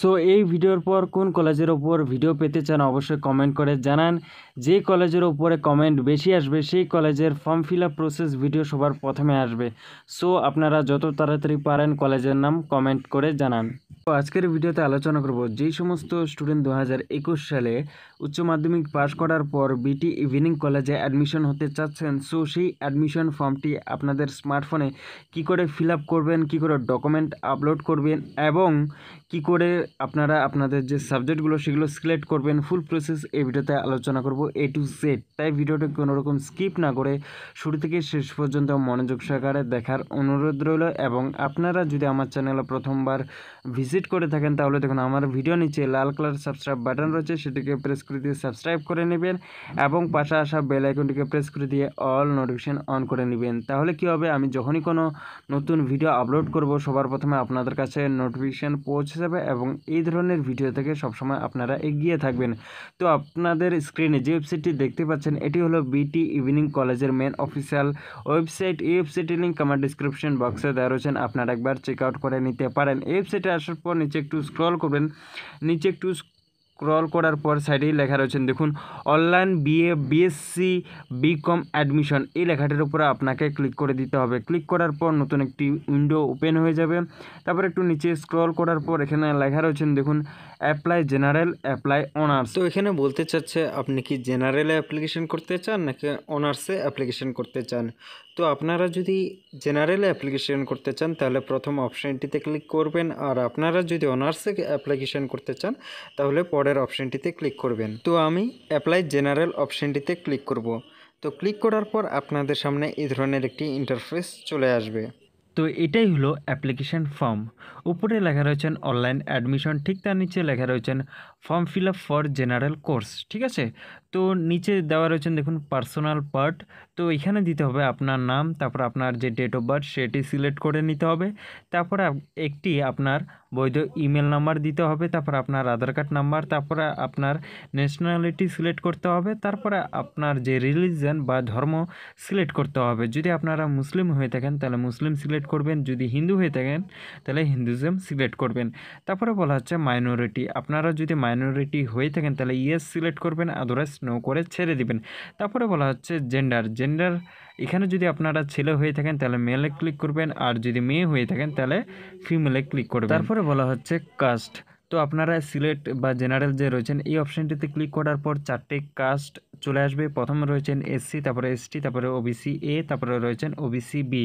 So এই ভিডিওর পর কোন কলেজের ওপর ভিডিও পেতে চান অবশ্যই কমেন্ট করে জানান যে কলেজের ওপরে কমেন্ট বেশি আসবে সেই কলেজের form fill up process video সবার প্রথমে আসবে সো আপনারা যত তাড়াতাড়ি পারেন কলেজের নাম কমেন্ট করে জানান আজকের ভিডিওতে আলোচনা করব যেই সমস্ত স্টুডেন্ট দু সালে উচ্চ মাধ্যমিক পাস করার পর বিটি ইভিনিং কলেজে অ্যাডমিশন হতে চাচ্ছেন সো সেই অ্যাডমিশন ফর্মটি আপনাদের স্মার্টফোনে কি করে ফিল আপ করবেন কি করে ডকুমেন্ট আপলোড করবেন এবং কি করে আপনারা আপনাদের যে সাবজেক্টগুলো সেগুলো সিলেক্ট করবেন ফুল প্রসেস এই ভিডিওতে আলোচনা করব এ টু জেড তাই ভিডিওটি কোনোরকম স্কিপ না করে শুরু থেকে শেষ পর্যন্ত মনোযোগ সহকারে দেখার অনুরোধ রইল এবং আপনারা যদি আমার চ্যানেলে প্রথমবার ভিজিট করে থাকেন তাহলে দেখুন আমার ভিডিও নিচে লাল কালার সাবস্ক্রাইব বাটন রয়েছে সেটিকে প্রেস করে দিয়ে সাবস্ক্রাইব করে নেবেন এবং পাশে আসা বেল আইকনটিকে প্রেস করে দিয়ে অল নোটিফিকেশান অন করে নেবেন তাহলে কি হবে আমি যখনই কোনো নতুন ভিডিও আপলোড করব সবার প্রথমে আপনাদের কাছে নোটিফিকেশান পৌঁছে যাবে এবং এই ধরনের ভিডিও থেকে সবসময় আপনারা এগিয়ে থাকবেন তো আপনাদের স্ক্রিনে যে ওয়েবসাইটটি দেখতে পাচ্ছেন এটি হলো বিটি ইভিনিং কলেজের মেন অফিসিয়াল ওয়েবসাইট এই ওয়েবসাইটের লিঙ্ক আমার ডিসক্রিপশন বক্সে দেওয়া রয়েছেন আপনারা একবার চেক আউট করে নিতে পারেন এই ওয়েবসাইটে আসার পর নিচে একটু স্ক্রল করবেন নিচে একটু স্ক্রল করার পর সাইডেই লেখা রয়েছেন দেখুন online BA BSc BCom admission এই লেখাটির উপরে আপনাকে ক্লিক করে দিতে হবে ক্লিক করার পর নতুন একটি উইন্ডো ওপেন হয়ে যাবে তারপর একটু নিচে স্ক্রল করার পর এখানে লেখা রয়েছেন দেখুন অ্যাপ্লাই জেনারেল অ্যাপ্লাই অনার্স তো এখানে বলতে চাচ্ছে আপনি কি জেনারেলে অ্যাপ্লিকেশন করতে চান নাকি অনার্সে অ্যাপ্লিকেশন করতে চান তো আপনারা যদি জেনারেলে অ্যাপ্লিকেশন করতে চান তাহলে প্রথম অপশানটিতে ক্লিক করবেন আর আপনারা যদি অনার্সে অ্যাপ্লিকেশন করতে চান তাহলে অর্ডার অপশানটিতে ক্লিক করবেন তো আমি অ্যাপ্লাই জেনারেল অপশানটিতে ক্লিক করব তো ক্লিক করার পর আপনাদের সামনে এই ধরনের একটি ইন্টারফেস চলে আসবে তো এটাই হলো অ্যাপ্লিকেশান ফর্ম উপরে লেখা রয়েছেন অনলাইন অ্যাডমিশন ঠিক তার নিচে লেখা রয়েছেন form fill up for general course ঠিক আছে তো নিচে দেওয়া রয়েছেন দেখুন পার্সোনাল পার্ট তো এখানে দিতে হবে আপনার নাম তারপর আপনার যে ডেট অফ বার্থ সেটি সিলেক্ট করে নিতে হবে তারপর একটি আপনার বৈধ ইমেল নাম্বার দিতে হবে তারপর আপনার আধার কার্ড নাম্বার তারপরে আপনার ন্যাশনালিটি সিলেক্ট করতে হবে তারপরে আপনার যে রিলিজন বা ধর্ম সিলেক্ট করতে হবে যদি আপনারা মুসলিম হয়ে থাকেন তাহলে মুসলিম সিলেক্ট করবেন যদি হিন্দু হয়ে থাকেন তাহলে হিন্দুজম সিলেক্ট করবেন তারপরে বলা হচ্ছে মাইনরিটি আপনারা যদি মাইনরিটি হয়ে থাকেন তাহলে ইয়েস সিলেক্ট করবেন আদারওয়াইজ নো করে ছেড়ে দিবেন তারপরে বলা হচ্ছে জেন্ডার জেন্ডার এখানে যদি আপনারা ছেলে হয়ে থাকেন তাহলে মেলে ক্লিক করবেন আর যদি মেয়ে হয়ে থাকেন তাহলে ফিমেলে ক্লিক করবেন তারপরে বলা হচ্ছে কাস্ট তো আপনারা সিলেক্ট বা জেনারেল যে রয়েছেন এই অপশানটিতে ক্লিক করার পর চারটে কাস্ট চলে আসবে প্রথমে রয়েছেন এসসি তারপরে এসটি তারপরে ওবিসি এ তারপরে রয়েছেন ওবিসি বি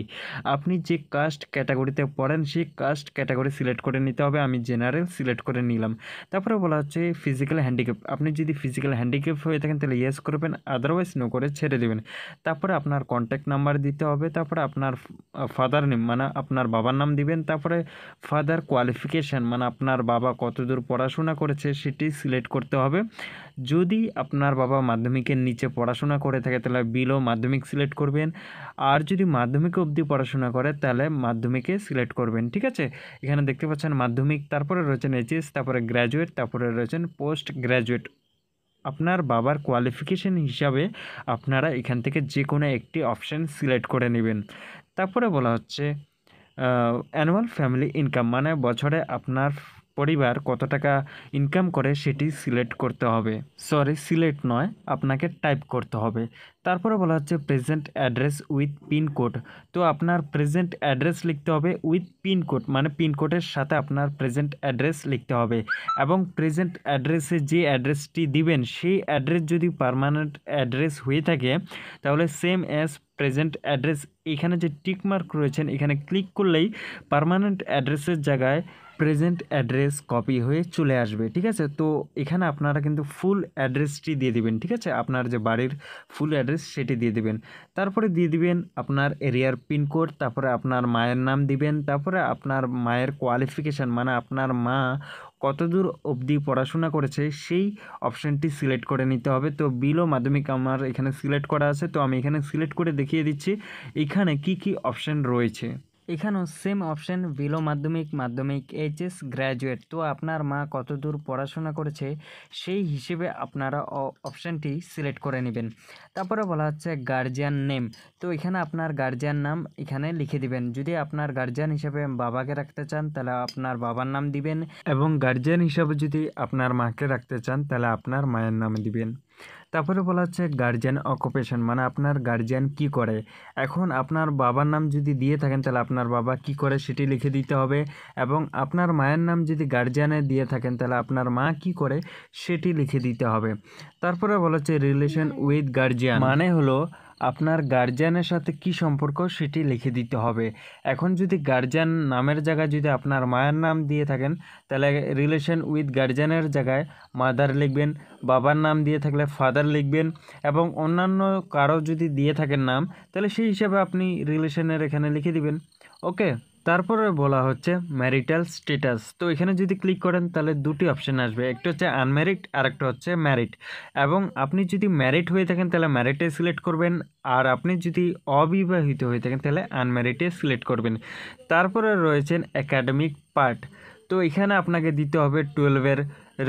আপনি যে কাস্ট ক্যাটাগরিতে পড়েন সেই কাস্ট ক্যাটাগরি সিলেক্ট করে নিতে হবে আমি জেনারেল সিলেক্ট করে নিলাম তারপরে বলা হচ্ছে ফিজিক্যাল হ্যান্ডিক্যাপ আপনি যদি ফিজিক্যাল হ্যান্ডিক্যাপ হয়ে থাকেন তাহলে ইয়েস করবেন আদারওয়াইজ নো করে ছেড়ে দেবেন তারপরে আপনার কন্ট্যাক্ট নাম্বার দিতে হবে তারপরে আপনার ফাদার নেম মানে আপনার বাবার নাম দিবেন তারপরে ফাদার কোয়ালিফিকেশান মানে আপনার বাবা কতদূর পড়াশোনা করেছে সেটি সিলেক্ট করতে হবে যদি আপনার বাবা মাধ্যমিক মাধ্যমিকের নিচে পড়াশোনা করে থাকে তাহলে বিলো মাধ্যমিক সিলেক্ট করবেন আর যদি মাধ্যমিক অবধি পড়াশোনা করে তাহলে মাধ্যমিকে সিলেক্ট করবেন ঠিক আছে এখানে দেখতে পাচ্ছেন মাধ্যমিক তারপরে রয়েছেন এইচএস তারপরে গ্র্যাজুয়েট তারপরে রয়েছেন পোস্ট গ্র্যাজুয়েট আপনার বাবার কোয়ালিফিকেশন হিসাবে আপনারা এখান থেকে যে কোনো একটি অপশান সিলেক্ট করে নেবেন তারপরে বলা হচ্ছে অ্যানুয়াল ফ্যামিলি ইনকাম মানে বছরে আপনার পরিবার কত টাকা ইনকাম করে সেটি সিলেক্ট করতে হবে সরি সিলেক্ট নয় আপনাকে টাইপ করতে হবে তারপরে বলা হচ্ছে প্রেজেন্ট অ্যাড্রেস উইথ পিনকোড তো আপনার প্রেজেন্ট অ্যাড্রেস লিখতে হবে উইথ পিনকোড মানে পিনকোডের সাথে আপনার প্রেজেন্ট অ্যাড্রেস লিখতে হবে এবং প্রেজেন্ট অ্যাড্রেসে যে অ্যাড্রেসটি দিবেন সেই অ্যাড্রেস যদি পারমানেন্ট অ্যাড্রেস হয়ে থাকে তাহলে সেম অ্যাজ প্রেজেন্ট অ্যাড্রেস এখানে যে টিকমার্ক রয়েছেন এখানে ক্লিক করলেই পারমানেন্ট অ্যাড্রেসের জায়গায় প্রেজেন্ট অ্যাড্রেস কপি হয়ে চলে আসবে ঠিক আছে তো এখানে আপনারা কিন্তু ফুল অ্যাড্রেসটি দিয়ে দিবেন ঠিক আছে আপনার যে বাড়ির ফুল অ্যাড্রেস সেটি দিয়ে দিবেন তারপরে দিয়ে দিবেন আপনার এরিয়ার পিনকোড তারপরে আপনার মায়ের নাম দিবেন তারপরে আপনার মায়ের কোয়ালিফিকেশান মানে আপনার মা কতদূর অবধি পড়াশোনা করেছে সেই অপশানটি সিলেক্ট করে নিতে হবে তো বিলো মাধ্যমিক আমার এখানে সিলেক্ট করা আছে তো আমি এখানে সিলেক্ট করে দেখিয়ে দিচ্ছি এখানে কি কি অপশান রয়েছে এখানেও সেম অপশান বিলো মাধ্যমিক মাধ্যমিক এইচএস গ্র্যাজুয়েট তো আপনার মা কতদূর পড়াশোনা করেছে সেই হিসেবে আপনারা অপশানটি সিলেক্ট করে নেবেন তারপরে বলা হচ্ছে গার্জিয়ান নেম তো এখানে আপনার গার্জিয়ান নাম এখানে লিখে দিবেন যদি আপনার গার্জিয়ান হিসাবে বাবাকে রাখতে চান তাহলে আপনার বাবার নাম দিবেন এবং গার্জিয়ান হিসাবে যদি আপনার মাকে রাখতে চান তাহলে আপনার মায়ের নাম দিবেন তারপরে বলা হচ্ছে গার্জিয়ান অকুপেশন মানে আপনার গার্জিয়ান কি করে এখন আপনার বাবার নাম যদি দিয়ে থাকেন তাহলে আপনার বাবা কি করে সেটি লিখে দিতে হবে এবং আপনার মায়ের নাম যদি গার্জিয়ানে দিয়ে থাকেন তাহলে আপনার মা কি করে সেটি লিখে দিতে হবে তারপরে বলা হচ্ছে রিলেশন উইথ গার্জিয়ান মানে হলো আপনার গার্জিয়ানের সাথে কি সম্পর্ক সেটি লিখে দিতে হবে এখন যদি গার্জিয়ান নামের জায়গায় যদি আপনার মায়ের নাম দিয়ে থাকেন তাহলে রিলেশন উইথ গার্জিয়ানের জায়গায় মাদার লিখবেন বাবার নাম দিয়ে থাকলে ফাদার লিখবেন এবং অন্যান্য কারো যদি দিয়ে থাকেন নাম তাহলে সেই হিসাবে আপনি রিলেশনের এখানে লিখে দিবেন ওকে তারপরে বলা হচ্ছে ম্যারিটাল স্টেটাস তো এখানে যদি ক্লিক করেন তাহলে দুটি অপশান আসবে একটা হচ্ছে আনম্যারিড আর একটা হচ্ছে ম্যারিড এবং আপনি যদি ম্যারিড হয়ে থাকেন তাহলে ম্যারিডে সিলেক্ট করবেন আর আপনি যদি অবিবাহিত হয়ে থাকেন তাহলে আনম্যারিডে সিলেক্ট করবেন তারপরে রয়েছেন একাডেমিক পার্ট তো এখানে আপনাকে দিতে হবে টুয়েলভের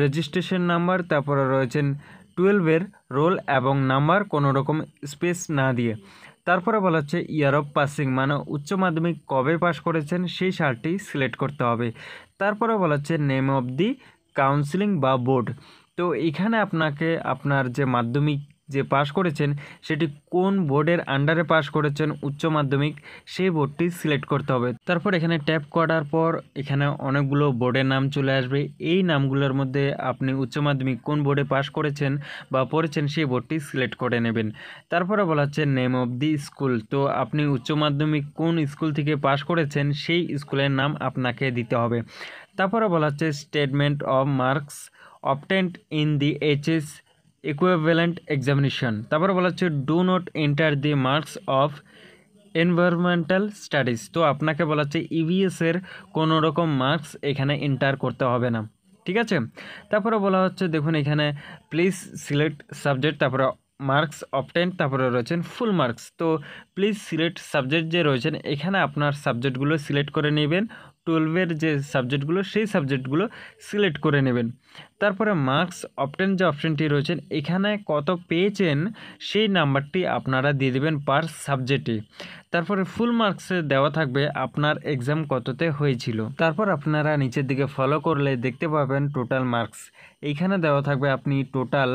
রেজিস্ট্রেশন নাম্বার তারপরে রয়েছেন টুয়েলভের রোল এবং নাম্বার কোনো রকম স্পেস না দিয়ে তারপরে বলা হচ্ছে ইয়ার অফ পাসিং মানে উচ্চ মাধ্যমিক কবে পাস করেছেন সেই সালটি সিলেক্ট করতে হবে তারপরে বলা হচ্ছে নেম অফ দি কাউন্সিলিং বা বোর্ড তো এখানে আপনাকে আপনার যে মাধ্যমিক যে পাশ করেছেন সেটি কোন বোর্ডের আন্ডারে পাশ করেছেন উচ্চ মাধ্যমিক সেই বোর্ডটি সিলেক্ট করতে হবে তারপর এখানে ট্যাপ করার পর এখানে অনেকগুলো বোর্ডের নাম চলে আসবে এই নামগুলোর মধ্যে আপনি উচ্চ মাধ্যমিক কোন বোর্ডে পাশ করেছেন বা পড়েছেন সেই বোর্ডটি সিলেক্ট করে নেবেন তারপরে বলা হচ্ছে নেম অফ দি স্কুল তো আপনি উচ্চ মাধ্যমিক কোন স্কুল থেকে পাশ করেছেন সেই স্কুলের নাম আপনাকে দিতে হবে তারপরে বলা হচ্ছে statement of marks obtained in the HS equivalent examination তারপরে বলা হচ্ছে do not enter the marks of environmental studies তো আপনাকে বলা হচ্ছে ইভিএসের e কোনো রকম মার্কস এখানে এন্টার করতে হবে না ঠিক আছে তারপরে বলা হচ্ছে দেখুন এখানে প্লিজ সিলেক্ট সাবজেক্ট তারপরে মার্কস অপটেন তারপরে রয়েছেন ফুল মার্কস তো প্লিজ সিলেক্ট সাবজেক্ট যে রয়েছেন এখানে আপনার সাবজেক্টগুলো সিলেক্ট করে নেবেন টুয়েলভের যে সাবজেক্টগুলো সেই সাবজেক্টগুলো সিলেক্ট করে নেবেন তারপরে মার্কস অপটেন যে অপশনটি রয়েছেন এখানে কত পেয়েছেন সেই নাম্বারটি আপনারা দিয়ে দেবেন পার সাবজেক্টে তারপরে ফুল মার্কসে দেওয়া থাকবে আপনার এক্সাম কততে হয়েছিল তারপর আপনারা নিচের দিকে ফলো করলে দেখতে পাবেন টোটাল মার্কস এইখানে দেওয়া থাকবে আপনি টোটাল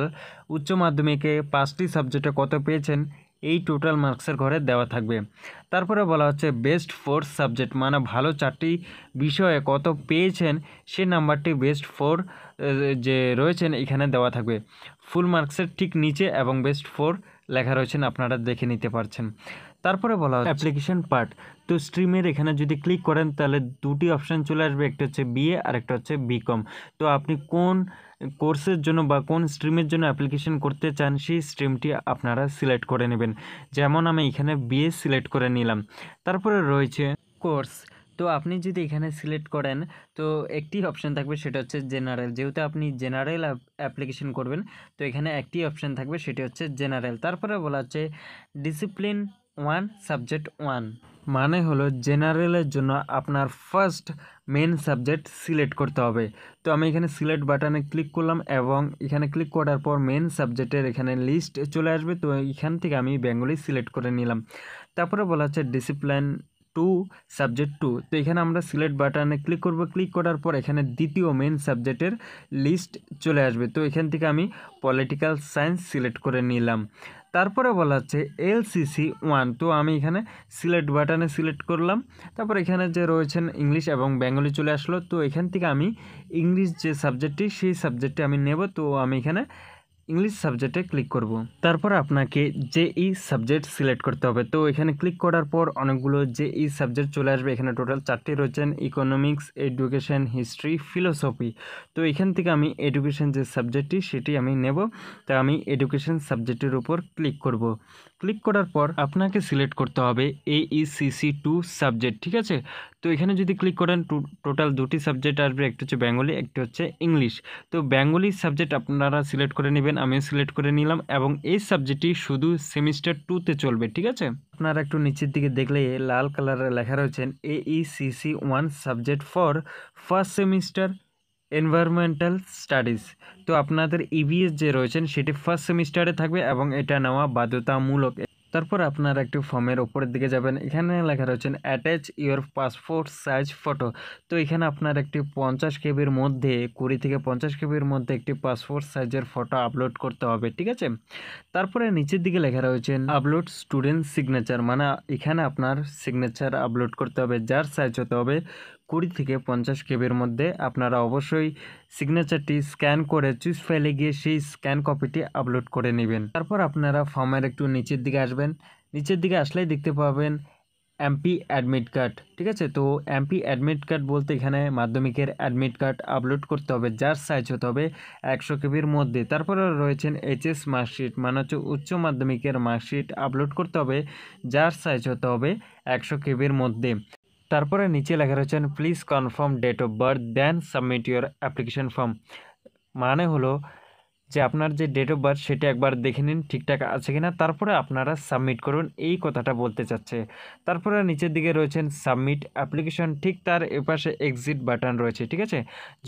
উচ্চ মাধ্যমিকে পাঁচটি সাবজেক্টে কত পেয়েছেন এই টোটাল মার্কসের ঘরে দেওয়া থাকবে তারপরে বলা হচ্ছে বেস্ট ফোর সাবজেক্ট মানে ভালো চারটি বিষয়ে কত পেয়েছেন সে নাম্বারটি বেস্ট ফোর যে রয়েছেন এখানে দেওয়া থাকবে ফুল মার্কসের ঠিক নিচে এবং বেস্ট ফোর লেখা রয়েছেন আপনারা দেখে নিতে পারছেন তারপরে বলা হচ্ছে অ্যাপ্লিকেশন পার্ট তো স্ট্রিমের এখানে যদি ক্লিক করেন তাহলে দুটি অপশান চলে আসবে একটা হচ্ছে বিএ আর একটা হচ্ছে বিকম তো আপনি কোন কোর্সের জন্য বা কোন স্ট্রিমের জন্য অ্যাপ্লিকেশন করতে চান সেই স্ট্রিমটি আপনারা সিলেক্ট করে নেবেন যেমন আমি এখানে বিএ সিলেক্ট করে নিলাম তারপরে রয়েছে কোর্স তো আপনি যদি এখানে সিলেক্ট করেন তো একটি অপশান থাকবে সেটা হচ্ছে জেনারেল যেহেতু আপনি জেনারেল অ্যাপ্লিকেশন করবেন তো এখানে একটি অপশান থাকবে সেটি হচ্ছে জেনারেল তারপরে বলা হচ্ছে ডিসিপ্লিন ওয়ান সাবজেক্ট ওয়ান মানে হলো জেনারেলের জন্য আপনার ফার্স্ট মেন সাবজেক্ট সিলেক্ট করতে হবে তো আমি এখানে সিলেক্ট বাটনে ক্লিক করলাম এবং এখানে ক্লিক করার পর মেন সাবজেক্টের এখানে লিস্ট চলে আসবে তো এখান থেকে আমি বেঙ্গলি সিলেক্ট করে নিলাম তারপরে বলা হচ্ছে ডিসিপ্লিন টু সাবজেক্ট টু তো এখানে আমরা সিলেক্ট বাটনে ক্লিক করব ক্লিক করার পর এখানে দ্বিতীয় মেন সাবজেক্টের লিস্ট চলে আসবে তো এখান থেকে আমি পলিটিক্যাল সায়েন্স সিলেক্ট করে নিলাম তারপরে বলা হচ্ছে এলসিসি ওয়ান তো আমি এখানে সিলেক্ট বাটনে সিলেক্ট করলাম তারপর এখানে যে রয়েছেন ইংলিশ এবং বেঙ্গলি চলে আসলো তো এখান থেকে আমি ইংলিশ যে সাবজেক্টটি সেই সাবজেক্টটি আমি নেব তো আমি এখানে ইংলিশ সাবজেক্টে ক্লিক করব। তারপর আপনাকে যে ই সাবজেক্ট সিলেক্ট করতে হবে তো এখানে ক্লিক করার পর অনেকগুলো যে ই সাবজেক্ট চলে আসবে এখানে টোটাল চারটি রয়েছেন ইকোনমিক্স এডুকেশন হিস্ট্রি ফিলোসফি তো এখান থেকে আমি এডুকেশন যে সাবজেক্টটি সেটি আমি নেব তা আমি এডুকেশন সাবজেক্টের উপর ক্লিক করব। ক্লিক করার পর আপনাকে সিলেক্ট করতে হবে A E C C two subject ঠিক আছে তো এখানে যদি ক্লিক করেন টু টোটাল দুটি সাবজেক্ট আছে একটা হচ্ছে bengali একটা হচ্ছে english তো bengali সাবজেক্ট আপনারা সিলেক্ট করে নেবেন আমি সিলেক্ট করে নিলাম এবং এই সাবজেক্টি শুধু সেমিস্টার 2 তে চলবে ঠিক আছে আপনারা একটু নিচের দিকে দেখলে লাল কালারে লেখা রয়েছে AECC1 subject for first semester environmental studies তো আপনাদের EVS যে রয়েছে সেটা ফার্স্ট সেমিস্টারে থাকবে এবং এটা নামা বাধ্যতামূলক তারপর আপনার একটি ফর্মের ওপরের দিকে যাবেন এখানে লেখা রয়েছে attach your passport size photo তো এখানে আপনার একটি পঞ্চাশ কেবির মধ্যে কুড়ি থেকে পঞ্চাশ কেবির মধ্যে একটি পাসপোর্ট সাইজের ফটো আপলোড করতে হবে ঠিক আছে তারপরে নিচের দিকে লেখা রয়েছে আপলোড স্টুডেন্ট সিগনেচার মানে এখানে আপনার সিগনেচার আপলোড করতে হবে যার সাইজ হতে হবে কুড়ি থেকে পঞ্চাশ কেবির মধ্যে আপনারা অবশ্যই সিগনেচারটি স্ক্যান করে চুজ ফাইলে গিয়ে সেই স্ক্যান কপিটি আপলোড করে নেবেন তারপর আপনারা ফর্মের একটু নিচের দিকে আসবেন নিচের দিকে আসলেই দেখতে পাবেন এমপি অ্যাডমিট কার্ড ঠিক আছে তো এমপি অ্যাডমিট কার্ড বলতে এখানে মাধ্যমিকের অ্যাডমিট কার্ড আপলোড করতে হবে যার সাইজ হতে হবে একশো কেবির মধ্যে তারপরে রয়েছেন এইচএস মার্কশিট মানে হচ্ছে উচ্চ মাধ্যমিকের মার্কশিট আপলোড করতে হবে যার সাইজ হতে হবে একশো কেবির মধ্যে তারপরে নিচে লেখা রয়েছে please confirm date of birth then submit your application form মানে হলো যে আপনার যে ডেট অফ বার্থ সেটা একবার দেখে নিন ঠিকঠাক আছে কি না তারপরে আপনারা সাবমিট করুন এই কথাটা বলতে চাচ্ছে তারপরে নিচের দিকে রয়েছেন সাবমিট অ্যাপ্লিকেশন ঠিক তার এপাশে এক্সিট বাটন রয়েছে ঠিক আছে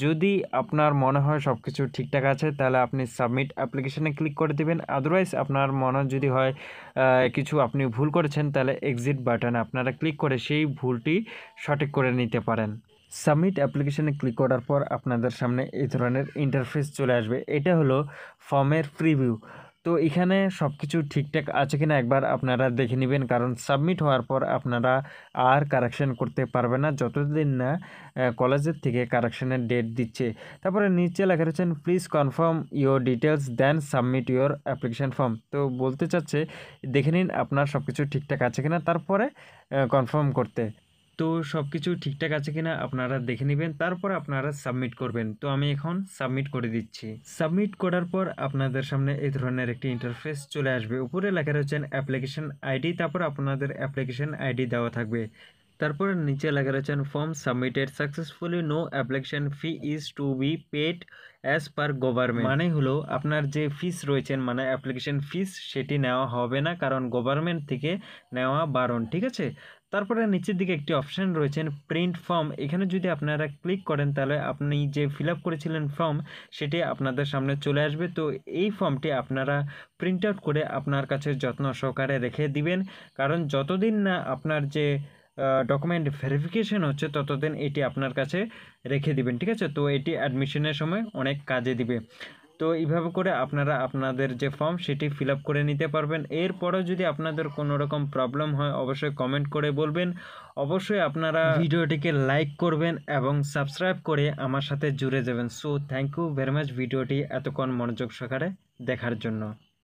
যদি আপনার মনে হয় সব কিছু ঠিকঠাক আছে তাহলে আপনি সাবমিট অ্যাপ্লিকেশানে ক্লিক করে দেবেন আদারওয়াইজ আপনার মনে যদি হয় কিছু আপনি ভুল করেছেন তাহলে এক্সিট বাটনে আপনারা ক্লিক করে সেই ভুলটি সঠিক করে নিতে পারেন সাবমিট অ্যাপ্লিকেশানে ক্লিক করার পর আপনাদের সামনে এই ধরনের ইন্টারফেস চলে আসবে এটা হলো ফর্মের প্রিভিউ তো এখানে সব কিছু ঠিকঠাক আছে কিনা একবার আপনারা দেখে নেবেন কারণ সাবমিট হওয়ার পর আপনারা আর কারেকশান করতে পারবে না যতদিন না কলেজের থেকে কারেকশানের ডেট দিচ্ছে তারপরে নিচে লেখা রয়েছেন please confirm your details then submit your application form তো বলতে চাচ্ছে দেখে নিন আপনার সব কিছু ঠিকঠাক আছে কিনা তারপরে কনফার্ম করতে তো সব কিছু ঠিকঠাক আছে কিনা আপনারা দেখে নেবেন তারপর আপনারা সাবমিট করবেন তো আমি এখন সাবমিট করে দিচ্ছি সাবমিট করার পর আপনাদের সামনে এই ধরনের একটি ইন্টারফেস চলে আসবে উপরে লেখা রয়েছেন অ্যাপ্লিকেশন আইডি তারপর আপনাদের অ্যাপ্লিকেশন আইডি দেওয়া থাকবে তারপর নিচে লেখা রয়েছেন form submitted successfully no application fee is to be paid as per government মানে হলো আপনার যে ফিস রয়েছেন মানে অ্যাপ্লিকেশন ফিস সেটি নেওয়া হবে না কারণ গভর্নমেন্ট থেকে নেওয়া বারণ ঠিক আছে তারপরে নিচের দিকে একটি অপশান রয়েছেন প্রিন্ট ফর্ম এখানে যদি আপনারা ক্লিক করেন তাহলে আপনি যে ফিল করেছিলেন ফর্ম সেটি আপনাদের সামনে চলে আসবে তো এই ফর্মটি আপনারা প্রিন্ট আউট করে আপনার কাছে যত্ন সহকারে রেখে দিবেন কারণ যতদিন না আপনার যে ডকুমেন্ট ভেরিফিকেশন হচ্ছে ততদিন এটি আপনার কাছে রেখে দিবেন ঠিক আছে তো এটি অ্যাডমিশনের সময় অনেক কাজে দিবে তো এইভাবে করে আপনারা আপনাদের যে ফর্ম সেটি ফিল করে নিতে পারবেন এরপরেও যদি আপনাদের কোনো রকম প্রবলেম হয় অবশ্যই কমেন্ট করে বলবেন অবশ্যই আপনারা ভিডিওটিকে লাইক করবেন এবং সাবস্ক্রাইব করে আমার সাথে জুড়ে যাবেন so thank you very much ভিডিওটি এতক্ষণ মনোযোগ সহকারে দেখার জন্য